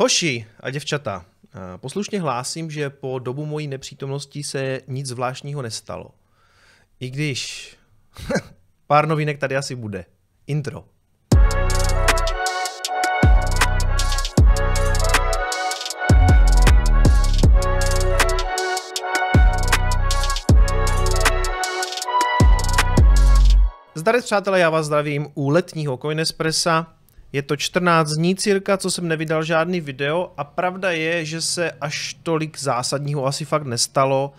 Hoši a děvčata, eh, poslušně hlásím, že po dobu mojí nepřítomnosti se nic zvláštního nestalo. I když pár novinek tady asi bude. Intro. Zdarec přátelé, já vás zdravím u letního Coinespressa. Je to 14 dní cirka, co jsem nevydal žádný video a pravda je, že se až tolik zásadního asi fakt nestalo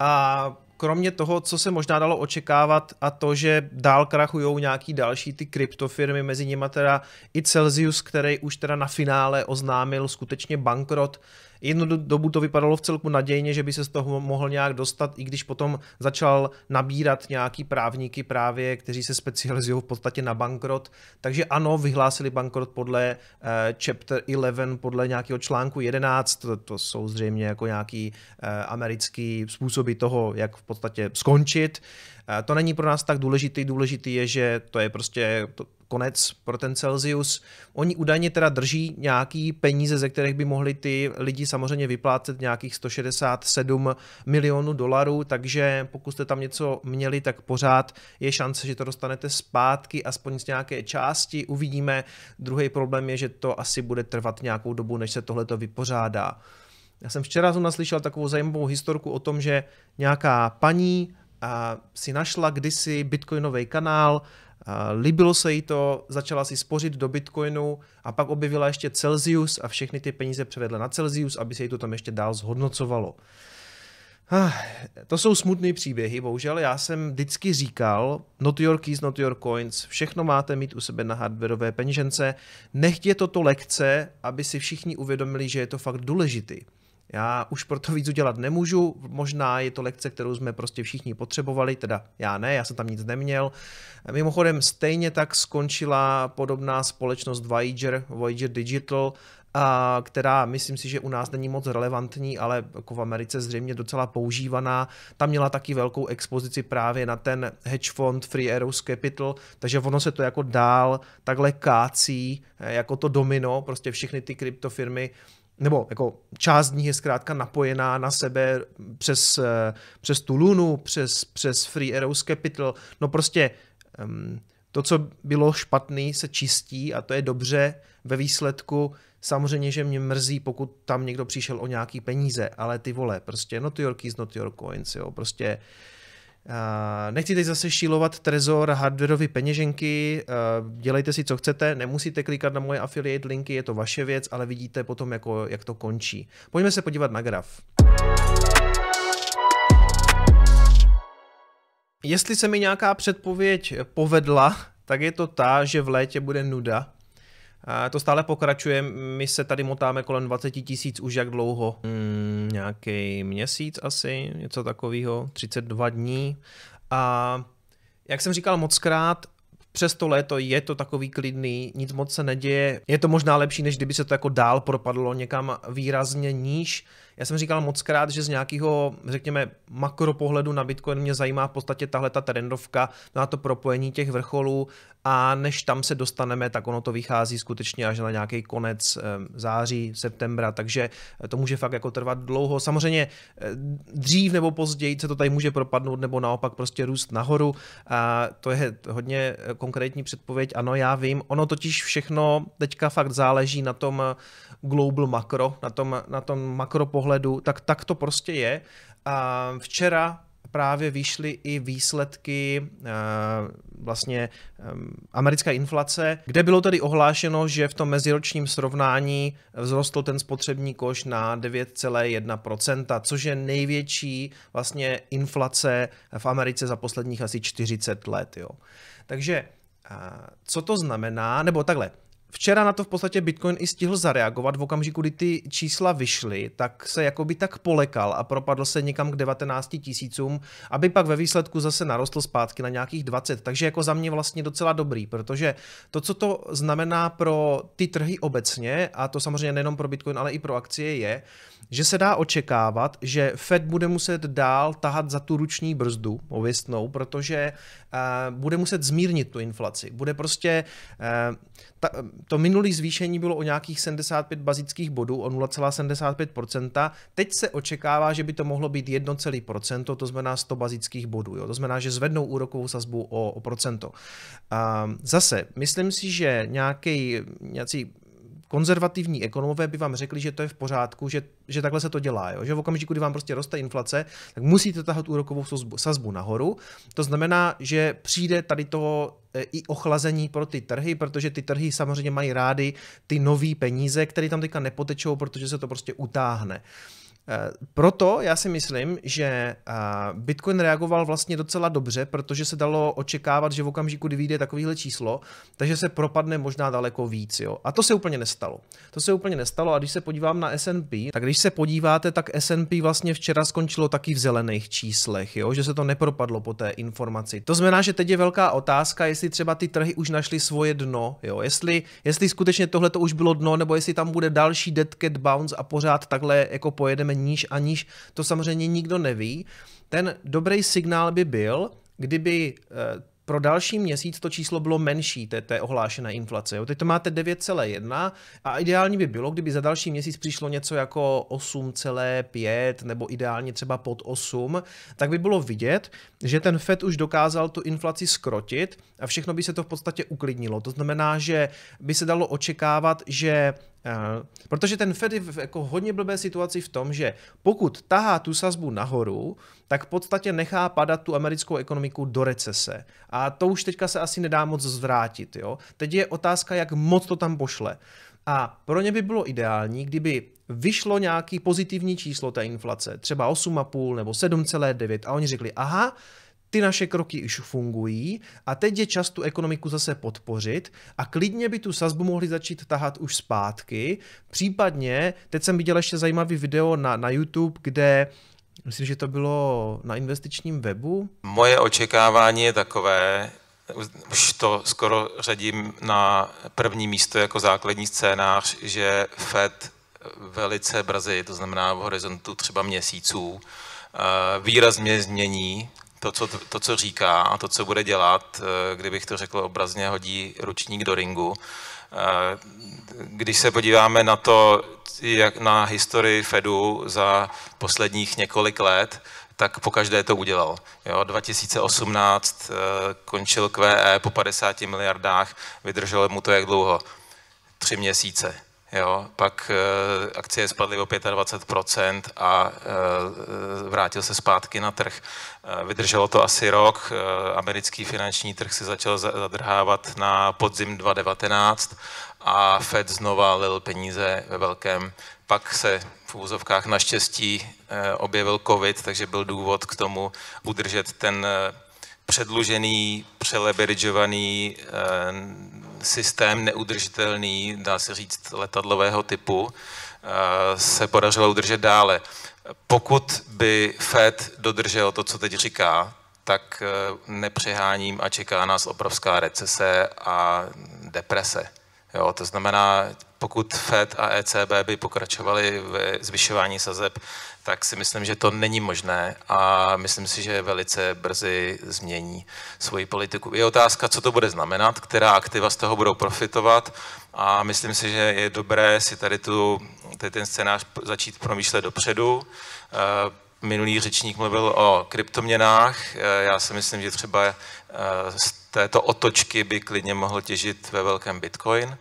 a kromě toho, co se možná dalo očekávat a to, že dál krachujou nějaký další ty kryptofirmy, mezi nimi teda i Celsius, který už teda na finále oznámil skutečně bankrot, Jednu dobu to vypadalo v celku nadějně, že by se z toho mohl nějak dostat, i když potom začal nabírat nějaký právníky právě, kteří se specializují v podstatě na bankrot. Takže ano, vyhlásili bankrot podle eh, chapter 11, podle nějakého článku 11, to, to jsou zřejmě jako nějaký eh, americký způsoby toho, jak v podstatě skončit. Eh, to není pro nás tak důležitý, důležitý je, že to je prostě to, konec pro ten Celsius. Oni údajně teda drží nějaký peníze, ze kterých by mohli ty lidi samozřejmě vyplácet nějakých 167 milionů dolarů, takže pokud jste tam něco měli, tak pořád je šance, že to dostanete zpátky, aspoň z nějaké části. Uvidíme. Druhý problém je, že to asi bude trvat nějakou dobu, než se tohle to vypořádá. Já jsem včera zrovna slyšel takovou zajímavou historku o tom, že nějaká paní a si našla kdysi bitcoinový kanál Líbilo se jí to, začala si spořit do Bitcoinu a pak objevila ještě Celsius a všechny ty peníze převedla na Celsius, aby se jí to tam ještě dál zhodnocovalo. Ah, to jsou smutné příběhy, bohužel. Já jsem vždycky říkal, not your keys, not your coins, všechno máte mít u sebe na hardwareové peněžence. Nechtě toto lekce, aby si všichni uvědomili, že je to fakt důležitý. Já už pro to víc udělat nemůžu, možná je to lekce, kterou jsme prostě všichni potřebovali, teda já ne, já jsem tam nic neměl. Mimochodem stejně tak skončila podobná společnost Voyager, Voyager Digital, a která myslím si, že u nás není moc relevantní, ale jako v Americe zřejmě docela používaná. Ta měla taky velkou expozici právě na ten hedge fund Free Arrows Capital, takže ono se to jako dál takhle kácí, e, jako to domino, prostě všechny ty kryptofirmy nebo jako část z nich je zkrátka napojená na sebe přes, eh, přes tu Lunu, přes, přes Free Arrows Capital. No prostě ehm, to, co bylo špatný, se čistí a to je dobře ve výsledku. Samozřejmě, že mě mrzí, pokud tam někdo přišel o nějaký peníze, ale ty vole, prostě not your keys, not your coins, jo, prostě uh, Eh, nechci teď zase šílovat trezor, hardwareové peněženky, eh, dělejte si, co chcete, nemusíte klikat na moje affiliate linky, je to vaše věc, ale vidíte potom, jako, jak to končí. Pojďme se podívat na graf. Jestli se mi nějaká předpověď povedla, tak je to ta, že v létě bude nuda, to stále pokračuje, my se tady motáme kolem 20 tisíc už jak dlouho? Mm, nějaký měsíc asi, něco takového, 32 dní. A jak jsem říkal mockrát, přes to léto je to takový klidný, nic moc se neděje. Je to možná lepší, než kdyby se to jako dál propadlo někam výrazně níž. Já jsem říkal moc krát, že z nějakého, řekněme, makropohledu na Bitcoin mě zajímá v podstatě tahle ta trendovka, na no to propojení těch vrcholů a než tam se dostaneme, tak ono to vychází skutečně až na nějaký konec září, septembra, takže eh, to může fakt jako trvat dlouho. Samozřejmě eh, dřív nebo později se to tady může propadnout nebo naopak prostě růst nahoru. A to je hodně eh, konkrétní předpověď. Ano, já vím. Ono totiž všechno teďka fakt záleží na tom global makro, na tom, na tom makropohledu pohledu, tak tak to prostě je. A včera právě vyšly i výsledky eh, vlastně eh, americké inflace, kde bylo tedy ohlášeno, že v tom meziročním srovnání vzrostl ten spotřební koš na 9,1%, což je největší vlastně inflace v Americe za posledních asi 40 let. Jo. Takže eh, co to znamená, nebo takhle, Včera na to v podstatě Bitcoin i stihl zareagovat. V okamžiku, kdy ty čísla vyšly, tak se jakoby tak polekal a propadl se někam k 19 tisícům, aby pak ve výsledku zase narostl zpátky na nějakých 20. Takže jako za mě vlastně docela dobrý, protože to, co to znamená pro ty trhy obecně, a to samozřejmě nejenom pro Bitcoin, ale i pro akcie, je, že se dá očekávat, že Fed bude muset dál tahat za tu ruční brzdu pověstnou, protože uh, bude muset zmírnit tu inflaci. Bude prostě uh, ta, to minulé zvýšení bylo o nějakých 75 bazických bodů, o 0,75%. Teď se očekává, že by to mohlo být 1,1%, to znamená 100 bazických bodů. Jo? To znamená, že zvednou úrokovou sazbu o, o procento. A zase, myslím si, že nějaký, nějaký konzervativní ekonomové by vám řekli, že to je v pořádku, že, že takhle se to dělá, jo? že v okamžiku, kdy vám prostě roste inflace, tak musíte tahat úrokovou sazbu, sazbu nahoru. To znamená, že přijde tady to e, i ochlazení pro ty trhy, protože ty trhy samozřejmě mají rády ty nové peníze, které tam teďka nepotečou, protože se to prostě utáhne. Uh, Eh, proto já si myslím, že eh, Bitcoin reagoval vlastně docela dobře, protože se dalo očekávat, že v okamžiku, kdy vyjde takovýhle číslo, takže se propadne možná daleko víc. Jo? A to se úplně nestalo. To se úplně nestalo a když se podívám na S&P, tak když se podíváte, tak S&P vlastně včera skončilo taky v zelených číslech, jo? že se to nepropadlo po té informaci. To znamená, že teď je velká otázka, jestli třeba ty trhy už našly svoje dno, jo? Jestli, jestli skutečně tohle to už bylo dno, nebo jestli tam bude další dead cat bounce a pořád takhle jako pojedeme níž a níž, to samozřejmě nikdo neví. Ten dobrý signál by byl, kdyby eh, pro další měsíc to číslo bylo menší té, té ohlášené inflace. Jo. Teď to máte 9,1 a ideální by bylo, kdyby za další měsíc přišlo něco jako 8,5 nebo ideálně třeba pod 8, tak by bylo vidět, že ten FED už dokázal tu inflaci skrotit a všechno by se to v podstatě uklidnilo. To znamená, že by se dalo očekávat, že Eh, protože ten Fed je v jako hodně blbé situaci v tom, že pokud tahá tu sazbu nahoru, tak v podstatě nechá padat tu americkou ekonomiku do recese. A to už teďka se asi nedá moc zvrátit. Jo? Teď je otázka, jak moc to tam pošle. A pro ně by bylo ideální, kdyby vyšlo nějaký pozitivní číslo té inflace, třeba 8,5 nebo 7,9 a oni řekli, aha, ty naše kroky už fungují a teď je čas tu ekonomiku zase podpořit a klidně by tu sazbu mohli začít tahat už zpátky. Případně, teď jsem viděl ještě zajímavý video na, na YouTube, kde Myslím, že to bylo na investičním webu. Moje očekávání je takové, už to skoro řadím na první místo jako základní scénář, že Fed velice brzy, to znamená v horizontu třeba měsíců, eh, výrazně změní to co, to, co říká a to, co bude dělat, eh, kdybych to řekl obrazně, hodí ručník do ringu. Eh, když se podíváme na to, jak na historii Fedu za posledních několik let, tak po každé to udělal. Jo, 2018 eh, končil QE po 50 miliardách, vydrželo mu to jak dlouho? Tři měsíce. Jo, pak e, akcie spadly o 25% a e, vrátil se zpátky na trh. E, vydrželo to asi rok, e, americký finanční trh se začal zadrhávat na podzim 2019 a Fed znova lil peníze ve velkém. Pak se v úzovkách naštěstí e, objevil covid, takže byl důvod k tomu udržet ten e, předlužený, přeleberidžovaný systém neudržitelný, dá se říct, letadlového typu, eh, se podařilo udržet dále. Pokud by Fed dodržel to, co teď říká, tak eh, nepřeháním a čeká nás obrovská recese a deprese. Jo, to znamená, pokud Fed a ECB by pokračovali v zvyšování sazeb, tak si myslím, že to není možné a myslím si, že velice brzy změní svoji politiku. Je otázka, co to bude znamenat, která aktiva z toho budou profitovat a myslím si, že je dobré si tady tu, tady ten scénář začít promýšlet dopředu. Eh, minulý řečník mluvil o kryptoměnách. Eh, já si myslím, že třeba eh, z této otočky by klidně mohl těžit ve velkém Bitcoin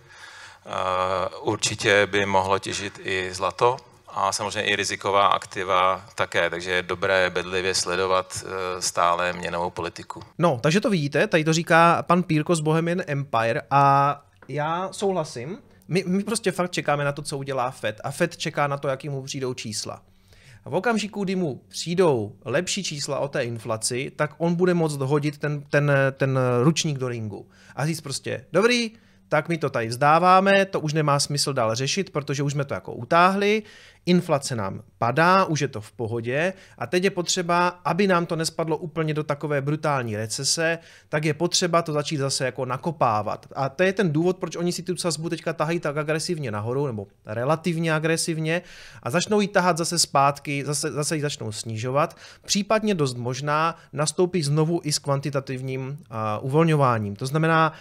Eh, určitě by mohlo těžit i zlato a samozřejmě i riziková aktiva také, takže je dobré bedlivě sledovat eh, stále měnovou politiku. No, takže to vidíte, tady to říká pan Pírko z Bohemian Empire a já souhlasím. My, my prostě fakt čekáme na to, co udělá Fed a Fed čeká na to, jaký mu přijdou čísla. A v okamžiku, kdy mu přijdou lepší čísla o té inflaci, tak on bude moct hodit ten, ten, ten ručník do ringu a říct prostě, dobrý, tak my to tady vzdáváme, to už nemá smysl dál řešit, protože už jsme to jako utáhli, inflace nám padá, už je to v pohodě a teď je potřeba, aby nám to nespadlo úplně do takové brutální recese, tak je potřeba to začít zase jako nakopávat. A to je ten důvod, proč oni si tu sazbu teďka tahají tak agresivně nahoru, nebo relativně agresivně a začnou ji tahat zase zpátky, zase, zase ji začnou snižovat, případně dost možná nastoupí znovu i s kvantitativním uh, uvolňováním. To znamená,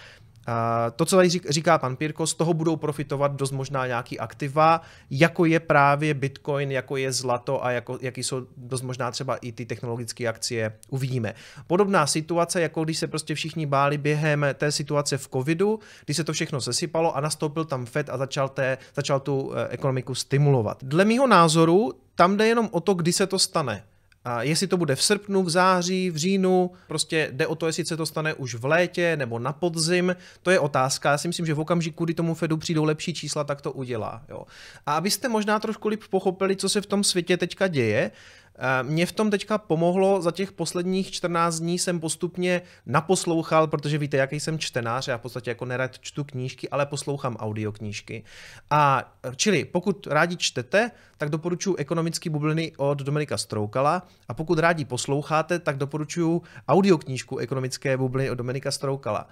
to, co tady říká pan Pirko, z toho budou profitovat dost možná nějaký aktiva, jako je právě Bitcoin, jako je zlato a jako, jaký jsou dost možná třeba i ty technologické akcie. Uvidíme. Podobná situace, jako když se prostě všichni báli během té situace v covidu, kdy se to všechno sesypalo a nastoupil tam Fed a začal, té, začal tu eh, ekonomiku stimulovat. Dle mýho názoru tam jde jenom o to, kdy se to stane. A jestli to bude v srpnu, v září, v říjnu, prostě jde o to, jestli se to stane už v létě nebo na podzim, to je otázka. Já si myslím, že v okamžiku, kdy tomu Fedu přijdou lepší čísla, tak to udělá. Jo. A abyste možná trošku líp pochopili, co se v tom světě teďka děje, Eh, mě v tom teďka pomohlo, za těch posledních 14 dní jsem postupně naposlouchal, protože víte, jaký jsem čtenář, já v podstatě jako nerad čtu knížky, ale poslouchám audioknížky. A čili pokud rádi čtete, tak doporučuji ekonomické bubliny od Dominika Stroukala a pokud rádi posloucháte, tak doporučuji audioknížku ekonomické bubliny od Dominika Stroukala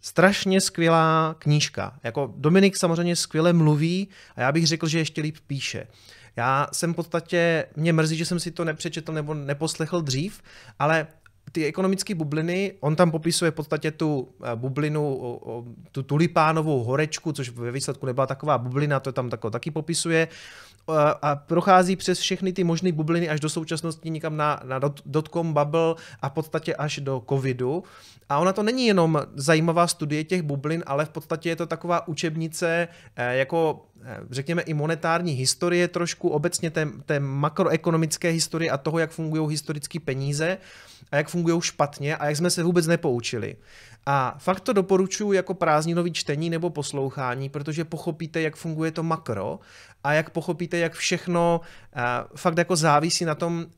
strašně skvělá knížka. Jako Dominik samozřejmě skvěle mluví a já bych řekl, že ještě líp píše. Já jsem v podstatě, mě mrzí, že jsem si to nepřečetl nebo neposlechl dřív, ale ty ekonomické bubliny, on tam popisuje v podstatě tu eh, bublinu, tu tulipánovou horečku, což ve výsledku nebyla taková bublina, to tam tako, taky popisuje, eh, a prochází přes všechny ty možné bubliny až do současnosti nikam na, na dotcom bubble a v podstatě až do covidu. A ona to není jenom zajímavá studie těch bublin, ale v podstatě je to taková učebnice eh, jako řekněme, i monetární historie trošku, obecně té, té makroekonomické historie a toho, jak fungují historické peníze a jak fungují špatně a jak jsme se vůbec nepoučili. A fakt to doporučuji jako prázdninový čtení nebo poslouchání, protože pochopíte, jak funguje to makro a jak pochopíte, jak všechno uh, fakt jako závisí na tom, uh,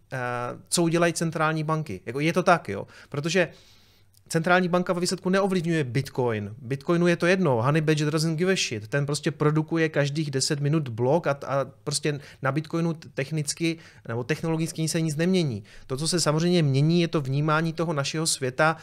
co udělají centrální banky. Jako je to tak, jo. Protože uh, centrální banka ve výsledku neovlivňuje Bitcoin. Bitcoinu je to jedno, Honey Badger doesn't give a shit. Ten prostě produkuje každých 10 minut blok a, a prostě na Bitcoinu technicky nebo technologicky se nic nemění. To, co se samozřejmě mění, je to vnímání toho našeho světa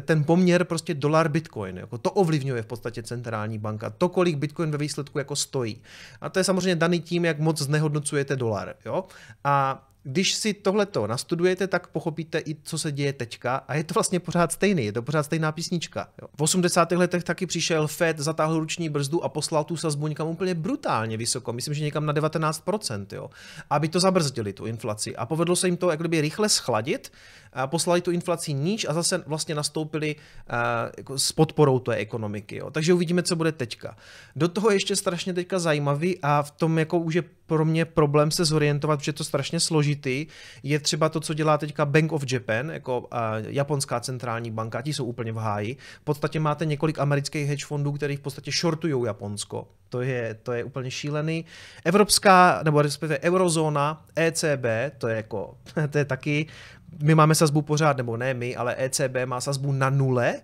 ten poměr prostě dolar bitcoin, jako to ovlivňuje v podstatě centrální banka, to kolik bitcoin ve výsledku jako stojí. A to je samozřejmě daný tím, jak moc znehodnocujete dolar, jo? A když si tohleto nastudujete, tak pochopíte i, co se děje teďka a je to vlastně pořád stejný, je to pořád stejná písnička. Jo. V 80. letech taky přišel Fed, zatáhl ruční brzdu a poslal tu sazbu někam úplně brutálně vysoko, myslím, že někam na 19%, jo, aby to zabrzdili, tu inflaci. A povedlo se jim to jak kdyby rychle schladit, a poslali tu inflaci níž a zase vlastně nastoupili uh, jako s podporou té ekonomiky. Jo. Takže uvidíme, co bude teďka. Do toho ještě strašně teďka zajímavý a v tom jako už je pro mě problém se zorientovat, protože je to strašně složitý, je třeba to, co dělá teďka Bank of Japan, jako uh, japonská centrální banka, ti jsou úplně v háji. V podstatě máte několik amerických hedge fondů, který v podstatě shortují Japonsko. To je, to je úplně šílený. Evropská, nebo respektive eurozóna, ECB, to je jako, to je taky my máme sazbu pořád, nebo ne my, ale ECB má sazbu na nule,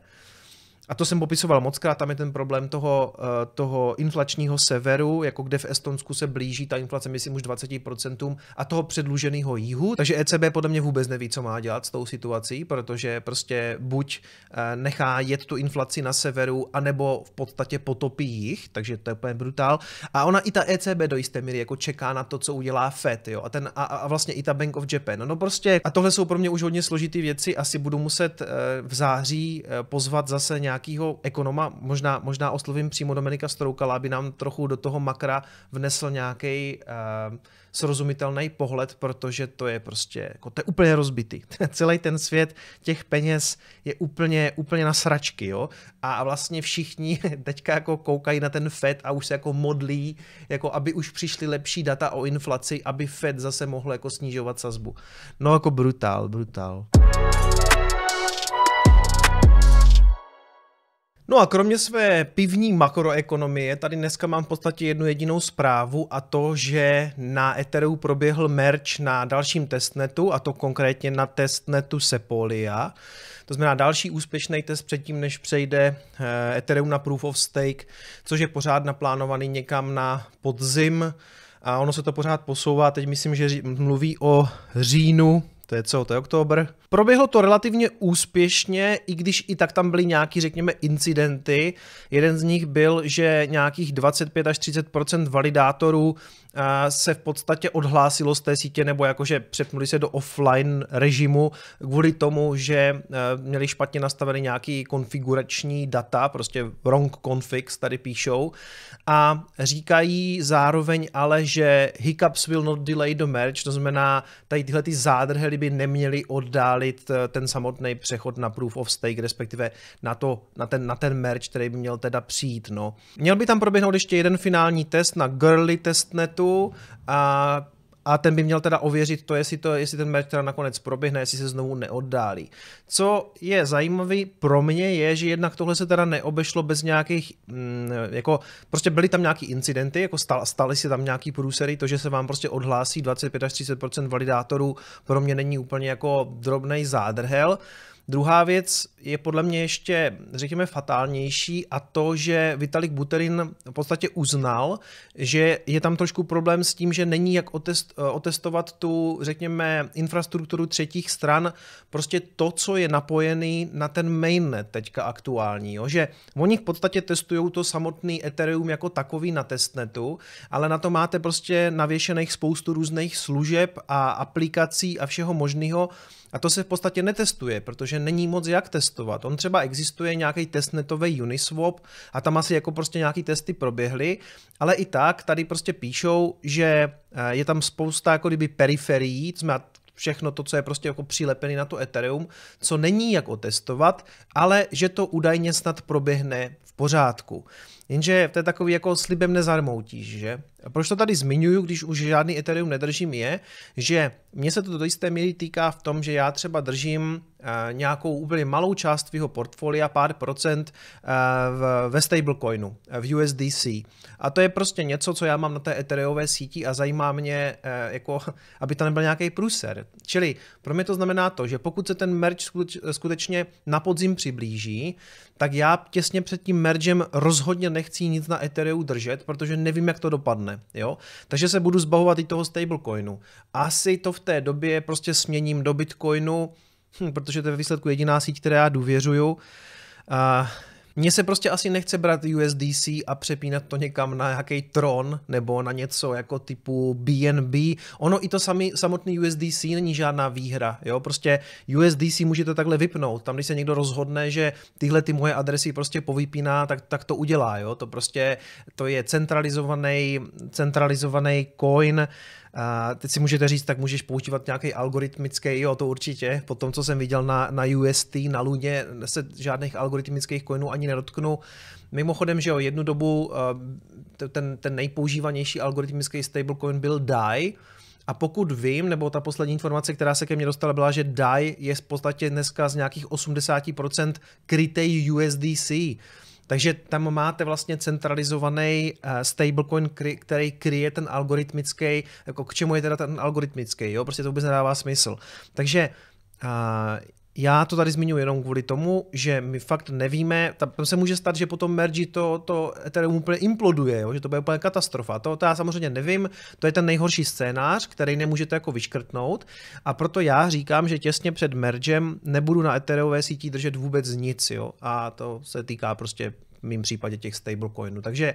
a to jsem popisoval mockrát, tam je ten problém toho, eh, toho inflačního severu, jako kde v Estonsku se blíží ta inflace, myslím, už 20% a toho předluženého jihu. Takže ECB podle mě vůbec neví, co má dělat s tou situací, protože prostě buď eh, nechá jet tu inflaci na severu, anebo v podstatě potopí jich, takže to je úplně brutál. A ona i ta ECB do jisté míry jako čeká na to, co udělá FED, jo, a, ten, a, a vlastně i ta Bank of Japan. No, no prostě, a tohle jsou pro mě už hodně složité věci, asi budu muset eh, v září pozvat zase nějak nějakého ekonoma, možná, možná oslovím přímo Dominika Stroukala, aby nám trochu do toho makra vnesl nějaký uh, eh, srozumitelný pohled, protože to je prostě, jako to je úplně rozbitý. Celý ten svět těch peněz je úplně, úplně na sračky, jo? A vlastně všichni teďka jako koukají na ten FED a už se jako modlí, jako aby už přišly lepší data o inflaci, aby FED zase mohl jako snižovat sazbu. No jako brutál, brutál. No a kromě své pivní makroekonomie, tady dneska mám v podstatě jednu jedinou zprávu a to, že na Ethereum proběhl merch na dalším testnetu, a to konkrétně na testnetu Sepolia. To znamená další úspěšný test předtím, než přejde eh, Ethereum na Proof of Stake, což je pořád naplánovaný někam na podzim a ono se to pořád posouvá. Teď myslím, že mluví o říjnu to je co, to je oktober. Proběhlo to relativně úspěšně, i když i tak tam byly nějaký, řekněme, incidenty. Jeden z nich byl, že nějakých 25 až 30 validátorů se v podstatě odhlásilo z té sítě nebo jakože přepnuli se do offline režimu kvůli tomu, že e, měli špatně nastaveny nějaký konfigurační data, prostě wrong configs tady píšou a říkají zároveň ale, že hiccups will not delay the merge, to znamená tady tyhle ty zádrhely by neměly oddálit e, ten samotný přechod na proof of stake, respektive na, to, na, ten, na ten merge, který by měl teda přijít. No. Měl by tam proběhnout ještě jeden finální test na Girly testnet merchmentu a a ten by měl teda ověřit to, jestli, to, jestli ten merch teda nakonec proběhne, jestli se znovu neoddálí. Co je zajímavé pro mě je, že jednak tohle se teda neobešlo bez nějakých, mm, jako prostě byly tam nějaký incidenty, jako stal, staly se tam nějaký průsery, to, že se vám prostě odhlásí 25 až 30 validátorů, pro mě není úplně jako drobný zádrhel. Uh, Druhá věc je podle mě ještě, řekněme, fatálnější a to, že Vitalik Buterin v podstatě uznal, že je tam trošku problém s tím, že není jak otest, eh, otestovat tu, řekněme, infrastrukturu třetích stran, prostě to, co je napojený na ten mainnet teďka aktuální. Jo? Že oni v podstatě testují to samotný Ethereum jako takový na testnetu, ale na to máte prostě navěšených spoustu různých služeb a aplikací a všeho možného, a to se v podstatě netestuje, protože není moc jak testovat. On třeba existuje nějaký testnetový Uniswap a tam asi jako prostě nějaký testy proběhly, ale i tak tady prostě píšou, že eh, je tam spousta jako kdyby periferií, to znamená všechno to, co je prostě jako přilepený na to Ethereum, co není jak otestovat, ale že to údajně snad proběhne v pořádku. Jenže to je takový jako slibem nezarmoutíš, že? A proč to tady zmiňuju, když už žádný Ethereum nedržím, je, že mě se to do jisté míry týká v tom, že já třeba držím eh, nějakou úplně malou část svého portfolia, pár procent eh, ve stablecoinu, v USDC. A to je prostě něco, co já mám na té Ethereumové síti a zajímá mě, eh, jako, aby to nebyl nějaký průser. Čili pro mě to znamená to, že pokud se ten merge skutečně na podzim přiblíží, tak já těsně před tím mergem rozhodně nechci nic na Ethereum držet, protože nevím, jak to dopadne. Jo? Takže se budu zbavovat i toho stablecoinu. Asi to v té době prostě směním do Bitcoinu, hm, protože to je ve výsledku jediná síť, která já důvěřuju. Uh, mně se prostě asi nechce brát USDC a přepínat to někam na nějaký tron nebo na něco jako typu BNB. Ono i to sami, samotný USDC není žádná výhra, jo, prostě USDC můžete takhle vypnout, tam když se někdo rozhodne, že tyhle ty moje adresy prostě povypíná, tak, tak to udělá, jo, to prostě, to je centralizovaný, centralizovaný coin, a teď si můžete říct, tak můžeš používat nějaký algoritmický, jo, to určitě. Po tom, co jsem viděl na, na UST, na Luně, se žádných algoritmických coinů ani nedotknu. Mimochodem, že jo, jednu dobu eh, ten, ten nejpoužívanější algoritmický stablecoin byl DAI, a pokud vím, nebo ta poslední informace, která se ke mně dostala, byla, že DAI je v podstatě dneska z nějakých 80% krytej USDC. Takže tam máte vlastně centralizovaný eh, stablecoin, který kryje ten algoritmický, jako k čemu je teda ten algoritmický, jo? Prostě to vůbec nedává smysl. Takže eh, já to tady zmiňuji jenom kvůli tomu, že my fakt nevíme, tam se může stát, že potom merge to, to Ethereum úplně imploduje, jo? že to bude úplně katastrofa. To, to já samozřejmě nevím, to je ten nejhorší scénář, který nemůžete jako vyškrtnout a proto já říkám, že těsně před mergem nebudu na Ethereové síti držet vůbec nic jo? a to se týká prostě v mým případě těch stablecoinů. Takže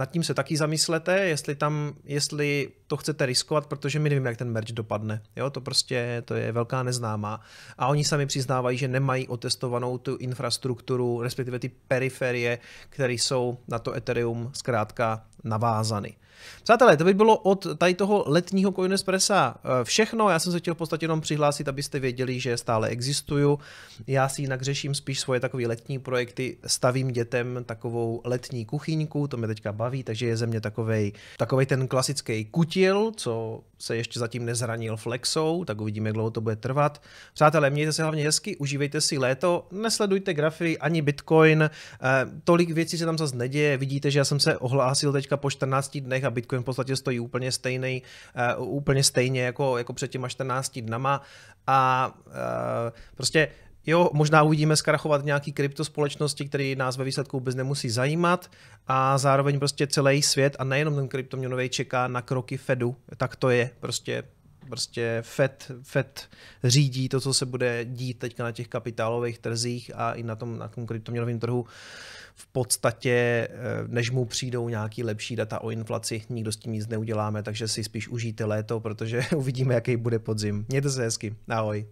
nad tím se taky zamyslete, jestli tam, jestli to chcete riskovat, protože my nevíme, jak ten merch dopadne. Jo, to prostě to je velká neznámá. A oni sami přiznávají, že nemají otestovanou tu infrastrukturu, respektive ty periferie, které jsou na to Ethereum zkrátka navázany. Přátelé, to by bylo od tady toho letního Coinespressa eh, všechno. Já jsem se chtěl v podstatě jenom přihlásit, abyste věděli, že stále existuju. Já si jinak řeším spíš svoje takové letní projekty. Stavím dětem takovou letní kuchyňku, to mě teďka baví, takže je ze mě takovej, takovej ten klasický kutil, co se ještě zatím nezranil flexou, tak uvidíme, jak dlouho to bude trvat. Přátelé, mějte se hlavně hezky, užívejte si léto, nesledujte grafy ani bitcoin, eh, tolik věcí se tam zase neděje, vidíte, že já jsem se ohlásil teď teďka po 14 dnech a Bitcoin v podstatě stojí úplně stejný, uh, eh, úplně stejně jako, jako před těma 14 dnama a uh, prostě Jo, možná uvidíme skrachovat nějaký společnosti, které nás ve výsledku vůbec nemusí zajímat a zároveň prostě celý svět a nejenom ten kryptoměnový čeká na kroky Fedu, tak to je prostě prostě FED, FED řídí to, co se bude dít teďka na těch kapitálových trzích a i na tom, na kryptoměnovém trhu. V podstatě, eh, než mu přijdou nějaký lepší data o inflaci, nikdo s tím nic neuděláme, takže si spíš užijte léto, protože uvidíme, jaký bude podzim. Mějte se hezky. Ahoj.